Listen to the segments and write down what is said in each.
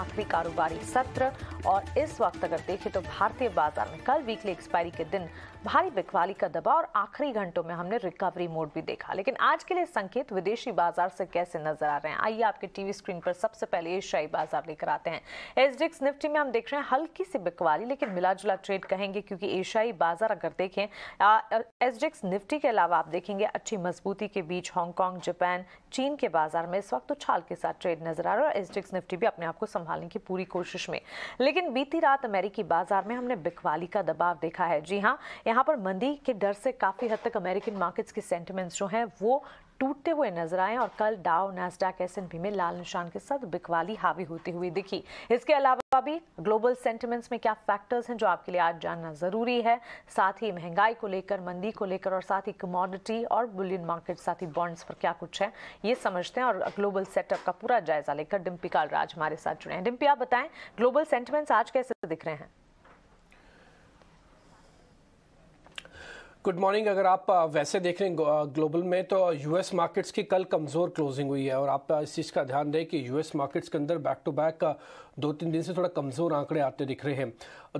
आखिरी कारोबारी सत्र और इस वक्त अगर देखें तो भारतीय बाजार में कल वीकली एक्सपायरी के दिन भारी बिकवाली का दबाव और आखिरी घंटों में हमने रिकवरी मोड भी देखा लेकिन आज के लिए संकेत विदेशी बाजार से कैसे नजर आ रहे हैं आइए आपके टीवी स्क्रीन पर सबसे पहले एशियाई बाजार लेकर आते हैं एसडीएक्स निफ्टी में हम देख रहे हैं हल्की सी बिकवाली लेकिन मिला जुला ट्रेड कहेंगे क्योंकि एशियाई बाजार अगर देखें एसडीएक्स निफ्टी के अलावा आप देखेंगे अच्छी मजबूती के बीच हांगकॉन्ग जापान चीन के बाजार में इस वक्त उछाल के साथ ट्रेड नजर आ रहा है और एसडीएक्स निफ्टी भी अपने आप को संभालने की पूरी कोशिश में लेकिन बीती रात अमेरिकी बाजार में हमने बिकवाली का दबाव देखा है जी हाँ यहाँ पर मंदी के डर से काफ़ी हद तक अमेरिकन मार्केट्स के सेंटिमेंट्स जो हैं वो टूटते हुए नजर आए और कल डाव नेस्डाक एस में लाल निशान के साथ बिकवाली हावी होती हुई दिखी इसके अलावा भी ग्लोबल सेंटिमेंट्स में क्या फैक्टर्स हैं जो आपके लिए आज जानना जरूरी है साथ ही महंगाई को लेकर मंदी को लेकर और साथ ही कमोडिटी और बुलियन मार्केट साथ ही बॉन्ड्स पर क्या कुछ है ये समझते हैं और ग्लोबल सेटअप का पूरा जायजा लेकर डिम्पी कालराज हमारे साथ जुड़े हैं डिम्पी आप बताएं ग्लोबल सेंटिमेंट्स आज कैसे दिख रहे हैं गुड मॉर्निंग अगर आप वैसे देख रहे हैं ग्लोबल में तो यूएस मार्केट्स की कल कमज़ोर क्लोजिंग हुई है और आप इस चीज़ का ध्यान दें कि यूएस मार्केट्स के अंदर बैक टू बैक दो तीन दिन से थोड़ा कमज़ोर आंकड़े आते दिख रहे हैं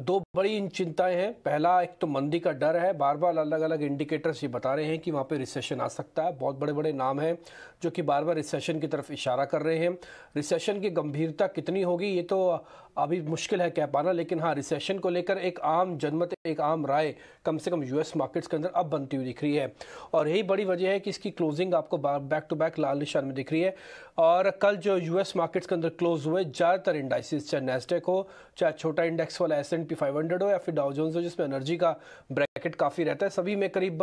दो बड़ी इन चिंताएं हैं पहला एक तो मंदी का डर है बार बार अलग अलग इंडिकेटर्स ये बता रहे हैं कि वहाँ पे रिसेशन आ सकता है बहुत बड़े बड़े नाम हैं जो कि बार बार रिसेशन की तरफ इशारा कर रहे हैं रिसेशन की गंभीरता कितनी होगी ये तो अभी मुश्किल है कह पाना लेकिन हाँ रिसेशन को लेकर एक आम जनमत एक आम राय कम से कम यूएस मार्केट्स के अंदर अब बनती हुई दिख रही है और यही बड़ी वजह है कि इसकी क्लोजिंग आपको बैक टू बैक लाल निशान में दिख रही है और कल जो यूएस मार्केट्स के अंदर क्लोज हुए ज़्यादातर इंडाइसिस चाहे नेस्टेक हो चाहे छोटा इंडेक्स वाला S and P five hundred हो या फिर डाउजोन्स हो जिसमें एनर्जी का ब्रैकेट काफ़ी रहता है सभी में करीब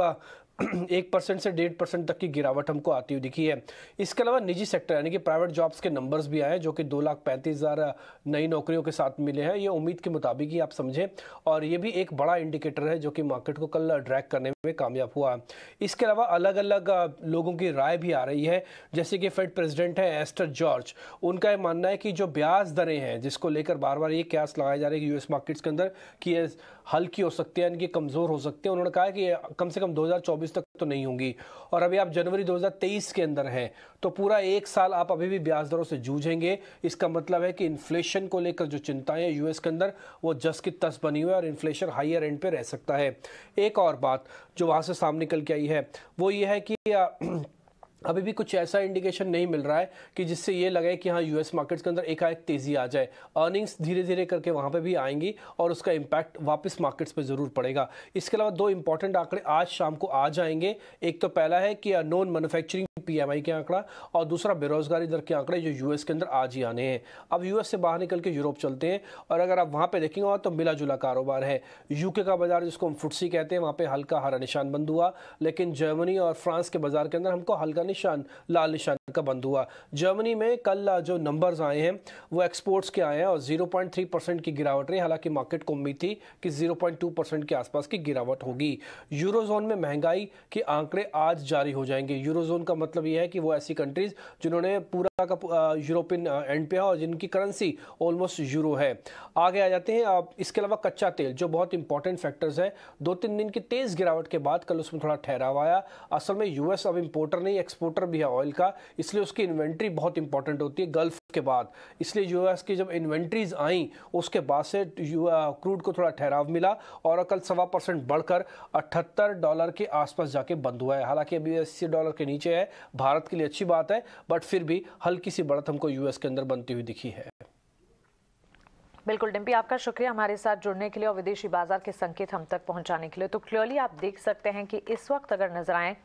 एक परसेंट से डेढ़ परसेंट तक की गिरावट हमको आती हुई दिखी है इसके अलावा निजी सेक्टर यानी कि प्राइवेट जॉब्स के नंबर्स भी आए जो कि दो लाख पैंतीस हज़ार नई नौकरियों के साथ मिले हैं ये उम्मीद के मुताबिक ही आप समझें और ये भी एक बड़ा इंडिकेटर है जो कि मार्केट को कल ड्रैक करने में कामयाब हुआ इसके अलावा अलग अलग लोगों की राय भी आ रही है जैसे कि फेड प्रेसिडेंट है एस्टर जॉर्ज उनका यह मानना है कि जो ब्याज दरें हैं जिसको लेकर बार बार ये क्यास लगाए जा रहे हैं यूएस मार्केट्स के अंदर कि ये हल्की हो सकती है यानी कि कमज़ोर हो सकती है उन्होंने कहा कि कम से कम दो तो नहीं होंगी और अभी आप जनवरी 2023 के अंदर हैं तो पूरा एक साल आप अभी भी ब्याज दरों से जूझेंगे इसका मतलब है कि इन्फ्लेशन को लेकर जो चिंताएं हैं यूएस के अंदर वो जस की तस बनी हुई है और इन्फ्लेशन हाइयर एंड पे रह सकता है एक और बात जो वहाँ से सामने निकल के आई है वो ये है कि अभी भी कुछ ऐसा इंडिकेशन नहीं मिल रहा है कि जिससे ये लगे कि हाँ यूएस मार्केट्स के अंदर एकाएक तेज़ी आ जाए अर्निंग्स धीरे धीरे करके वहाँ पे भी आएंगी और उसका इम्पैक्ट वापस मार्केट्स पे ज़रूर पड़ेगा इसके अलावा दो इंपॉर्टेंट आंकड़े आज शाम को आ जाएंगे एक तो पहला है कि नॉन मैनुफैक्चरिंग पीएमआई के आंकड़ा और दूसरा बेरोजगारी दर के आंकड़े जो यूएस के अंदर आज ही आने हैं अब यूएस से बाहर निकल के यूरोप चलते हैं और अगर आप वहाँ पे देखेंगे तो मिला जुला कारोबार है यूके का बाजार जिसको हम फुटसी कहते हैं वहाँ पे हल्का हरा निशान बंद हुआ लेकिन जर्मनी और फ्रांस के बाजार के अंदर हमको हल्का निशान लाल निशान का बंद हुआ जर्मनी में कल जो नंबर्स आए हैं वो एक्सपोर्ट्स के आए हैं और 0.3 परसेंट की गिरावट रही हालांकि मार्केट को उम्मीद थी कि 0.2 परसेंट के आसपास की गिरावट होगी यूरोजोन में महंगाई के आंकड़े आज जारी हो जाएंगे यूरोजोन का मतलब यह है कि वो ऐसी कंट्रीज जिन्होंने पूरा का यूरोपियन एंड पे है और जिनकी करेंसी ऑलमोस्ट यूरो है आगे आ जाते हैं आप इसके अलावा कच्चा तेल जो बहुत इंपॉर्टेंट फैक्टर्स है दो तीन दिन की तेज गिरावट के बाद कल उसमें थोड़ा ठहराव आया असल में यूएस अब इंपोर्टर नहीं एक्सपोर्ट एक्सपोर्टर भी है ऑयल का इसलिए उसकी इन्वेंट्री बहुत इंपॉर्टेंट होती है गल्फ के बाद इसलिए यूएस की जब इन्वेंट्रीज आई उसके बाद से क्रूड को थोड़ा ठहराव मिला और कल सवा परसेंट बढ़कर अठहत्तर डॉलर के आसपास जाके बंद हुआ है हालांकि अभी अस्सी डॉलर के नीचे है भारत के लिए अच्छी बात है बट फिर भी हल्की सी बढ़त हमको यूएस के अंदर बनती हुई दिखी है बिल्कुल डिम्पी आपका शुक्रिया हमारे साथ जुड़ने के लिए और विदेशी बाजार के संकेत हम तक पहुंचाने के लिए तो क्लियरली आप देख सकते हैं कि इस वक्त अगर नजर आए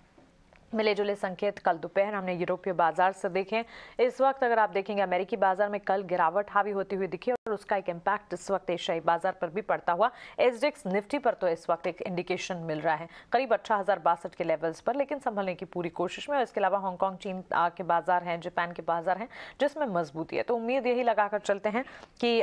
मिले जुले संकेत कल दोपहर हमने यूरोपीय बाजार से देखें इस वक्त अगर आप देखेंगे अमेरिकी बाजार में कल गिरावट हावी होती हुई दिखी और उसका एक इम्पैक्ट इस वक्त एशियाई बाजार पर भी पड़ता हुआ एसडेक्स निफ्टी पर तो इस वक्त एक इंडिकेशन मिल रहा है करीब अठारह के लेवल्स पर लेकिन संभलने की पूरी कोशिश में और इसके अलावा हांगकॉन्ग चीन के बाजार हैं जापान के बाजार हैं जिसमें मजबूती है तो उम्मीद यही लगाकर चलते हैं कि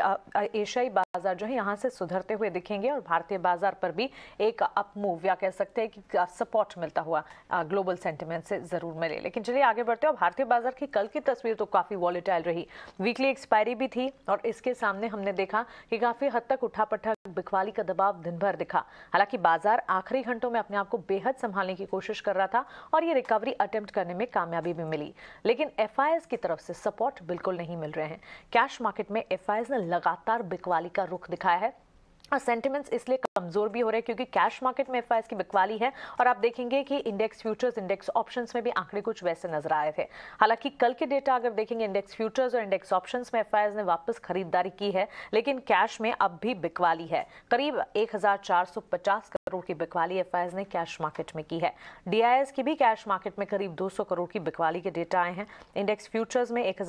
एशियाई बाजार जो है यहाँ से सुधरते हुए दिखेंगे और भारतीय बाजार पर भी एक अप मूव या कह सकते हैं कि सपोर्ट मिलता हुआ ग्लोबल सेंटिमेंट से जरूर मिले लेकिन चलिए आगे बढ़ते हैं भारतीय बाजार की कल की तस्वीर तो काफ़ी वॉलीटाइल रही वीकली एक्सपायरी भी थी और इसके सामने हमने देखा कि काफ़ी हद तक उठा पठा बिकवाली का दबाव दिन भर दिखा हालांकि बाजार आखिरी घंटों में अपने आप को बेहद संभालने की कोशिश कर रहा था और ये रिकवरी अटेम्प्ट करने में कामयाबी भी मिली लेकिन एफ की तरफ से सपोर्ट बिल्कुल नहीं मिल रहे हैं कैश मार्केट में एफ ने लगातार बिकवाली का रुख दिखाया है और सेंटिमेंट्स इसलिए कमजोर भी हो रहे हैं क्योंकि कैश मार्केट में एफ की बिकवाली है और आप देखेंगे कि इंडेक्स फ्यूचर्स इंडेक्स ऑप्शन में भी आंकड़े कुछ वैसे नजर आए थे हालांकि कल के डेटा अगर देखेंगे इंडेक्स फ्यूचर्स और इंडेक्स ऑप्शन में एफ ने वापस खरीदारी की है लेकिन कैश में अब भी बिकवाली है करीब एक करोड़ की बिकवाली एफ ने कैश मार्केट में की है डी की भी कैश मार्केट में करीब दो करोड़ की बिकवाली के डेटा आए हैं इंडेक्स फ्यूचर्स में एक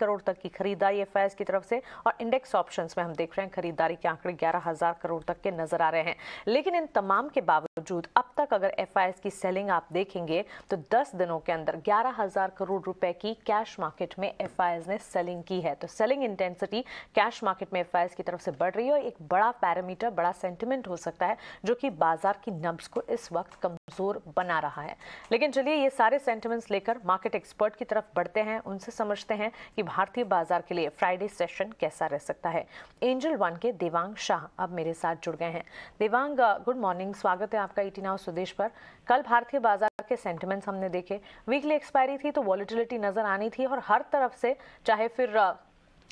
करोड़ तक की खरीदारी एफ की तरफ से और इंडेक्स ऑप्शंस में हम देख रहे हैं खरीदारी के आंकड़े 11000 करोड़ तक के नजर आ रहे हैं लेकिन इन तमाम के बावजूद अब तक अगर एफ की सेलिंग आप देखेंगे तो दस दिनों के अंदर ग्यारह करोड़ रुपए की कैश मार्केट में एफ ने सेलिंग की है तो सेलिंग इंटेंसिटी कैश मार्केट में एफ की तरफ से बढ़ रही है और एक बड़ा पैरामीटर बड़ा सेंटिमेंट हो सकता है जो कि बाजार की नब्स को इस वक्त कमजोर बना रहा है लेकिन चलिए ये सारे सेंटिमेंट्स लेकर मार्केट एक्सपर्ट की तरफ बढ़ते हैं उनसे समझते हैं कि भारतीय बाजार के लिए फ्राइडे सेशन कैसा रह सकता है एंजल वन के देवांग शाह अब मेरे साथ जुड़ गए गए हैं देवांग गुड मॉर्निंग स्वागत है आपका ईटी e नाउ स्वदेश पर कल भारतीय बाजार के सेंटिमेंट्स हमने देखे वीकली एक्सपायरी थी तो वॉलिटिलिटी नजर आनी थी और हर तरफ से चाहे फिर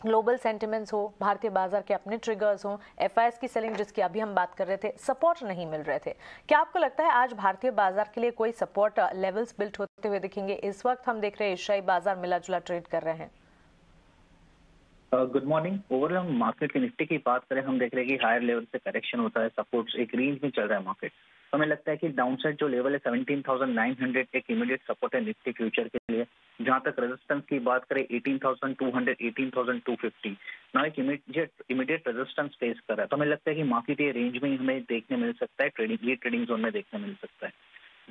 ग्लोबल uh, सेंटिमेंट्स हो भारतीय बाजार के अपने ट्रिगर्स हो एफ की सेलिंग जिसकी अभी हम बात कर रहे थे सपोर्ट नहीं मिल रहे थे क्या आपको लगता है आज भारतीय बाजार के लिए कोई सपोर्ट लेवल्स बिल्ट होते हुए दिखेंगे इस वक्त हम देख रहे हैं एशियाई बाजार मिला जुला ट्रेड कर रहे हैं गुड मॉर्निंग ओवरऑल हम मार्केट के निफ्टी की बात करें हम देख रहे हैं कि हायर लेवल से करेक्शन होता है सपोर्ट एक रेंज में चल रहा है मार्केट तो हमें लगता है कि डाउनसाइड जो लेवल है सेवेंटीन थाउजेंड नाइन हंड्रेड एक इमीडिएट सपोर्ट है निफ्टी फ्यूचर के लिए जहां तक रेजिस्टेंस की बात करें eighteen eighteen thousand thousand two hundred two fifty ना एक इमीडिएट इमीडिएट रेजिस्टेंस फेस कर रहा है तो हमें लगता है कि मार्केट ये रेंज में ही हमें देखने मिल सकता है ट्रेडिंग ये ट्रेडिंग जोन में देखने मिल सकता है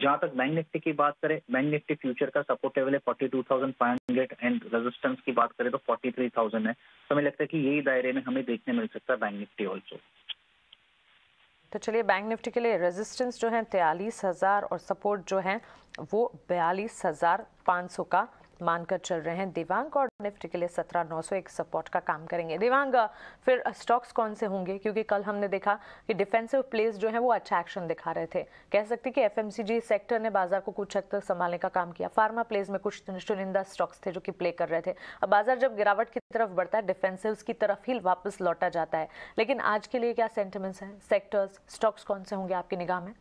जहां तक बैंक निफ्टी की बात करें बैंक निफ्टी फ्यूचर का सपोर्ट लेवल है forty two thousand five hundred and resistance की बात करें तो फोर्टी थ्री थाउजेंड है तो हमें लगता है कि यही दायरे में हमें देखने मिल सकता है बैंक निफ्टी ऑल्सो तो चलिए बैंक निफ्टी के लिए रेजिस्टेंस जो है तयालीस हज़ार और सपोर्ट जो है वो बयालीस हज़ार पाँच सौ का मानकर चल रहे हैं देवांग और निफ्टी के लिए सत्रह नौ सौ एक सपोर्ट का काम करेंगे देवांग फिर स्टॉक्स कौन से होंगे क्योंकि कल हमने देखा कि डिफेंसिव प्लेस जो है वो अच्छा एक्शन दिखा रहे थे कह सकते कि एफ सेक्टर ने बाजार को कुछ हद तक संभालने का काम किया फार्मा प्लेस में कुछ चुनिंदा स्टॉक्स थे जो कि प्ले कर रहे थे अब बाजार जब गिरावट की तरफ बढ़ता है डिफेंसिव की तरफ ही वापस लौटा जाता है लेकिन आज के लिए क्या सेंटिमेंट्स हैं सेक्टर्स स्टॉक्स कौन से होंगे आपकी निगाह में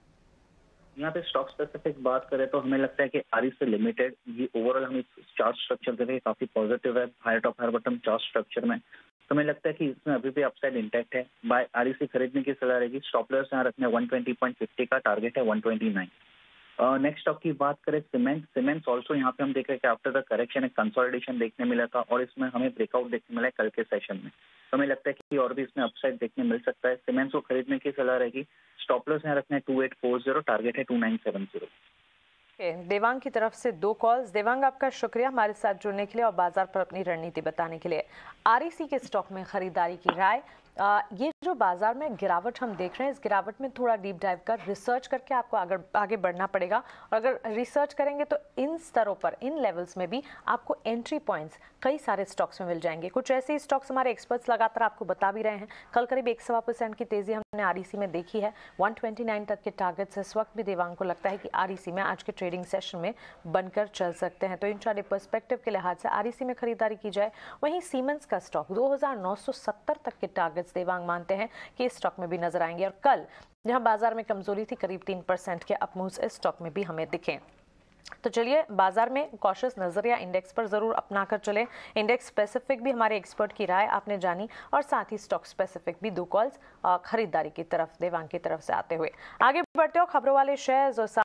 यहाँ पे स्टॉक स्पेसिफिक बात करें तो हमें लगता है कि आरिस लिमिटेड ये ओवरऑल हम चार्ज स्ट्रक्चर देखें काफी पॉजिटिव है higher top higher bottom chart structure में तो हमें लगता है कि इसमें अभी भी अपसाइड इंटैक्ट है बाय आरिस खरीदने की सलाह रहेगी स्टॉपलर्स यहाँ रखने वन ट्वेंटी का टारगेट है 129 नेक्स्ट स्टॉक की बात करें सीमेंट सीमेंट्स ऑल्सो यहाँ पे हम देख रहे हैं कि आफ्टर द करेक्शन एक कंसोलिडेशन देखने मिला था और इसमें हमें ब्रेकआउट देखने मिला है कल के सेशन में तो हमें लगता है कि और भी इसमें अपसाइड देखने मिल सकता है सीमेंट्स को खरीदने की सलाह रहेगी स्टॉपलर्स यहाँ रखना है two eight four zero target है two nine seven zero Devang की तरफ से दो कॉल्स देवांग आपका शुक्रिया हमारे साथ जुड़ने के लिए और बाजार पर अपनी रणनीति बताने के लिए आरईसी e के स्टॉक में खरीदारी की राय आ, ये जो बाजार में गिरावट हम देख रहे हैं इस गिरावट में थोड़ा डीप डाइव कर रिसर्च करके आपको अगर आगे बढ़ना पड़ेगा और अगर रिसर्च करेंगे तो इन स्तरों पर इन लेवल्स में भी आपको एंट्री पॉइंट्स कई सारे स्टॉक्स में मिल जाएंगे कुछ ऐसे ही स्टॉक्स हमारे एक्सपर्ट्स लगातार आपको बता भी रहे हैं कल करीब एक सवा परसेंट की तेजी हमने आर e में देखी है वन तक के टारगेट्स इस वक्त भी देवांग को लगता है कि आर e में आज के ट्रेडिंग सेशन में बनकर चल सकते हैं तो इन चार पर्सपेक्टिव के लिहाज से आर e में खरीदारी की जाए वहीं सीमेंस का स्टॉक दो तक के टारगेट्स मार्केट्स देवांग मानते हैं कि इस स्टॉक में भी नजर आएंगे और कल जहां बाजार में कमजोरी थी करीब तीन परसेंट के अपमूव इस स्टॉक में भी हमें दिखे तो चलिए बाजार में कॉशस नज़रिया इंडेक्स पर ज़रूर अपना कर चले इंडेक्स स्पेसिफिक भी हमारे एक्सपर्ट की राय आपने जानी और साथ ही स्टॉक स्पेसिफिक भी दो कॉल्स खरीदारी की तरफ देवांग की तरफ से आते हुए आगे बढ़ते हो खबरों वाले शेयर्स और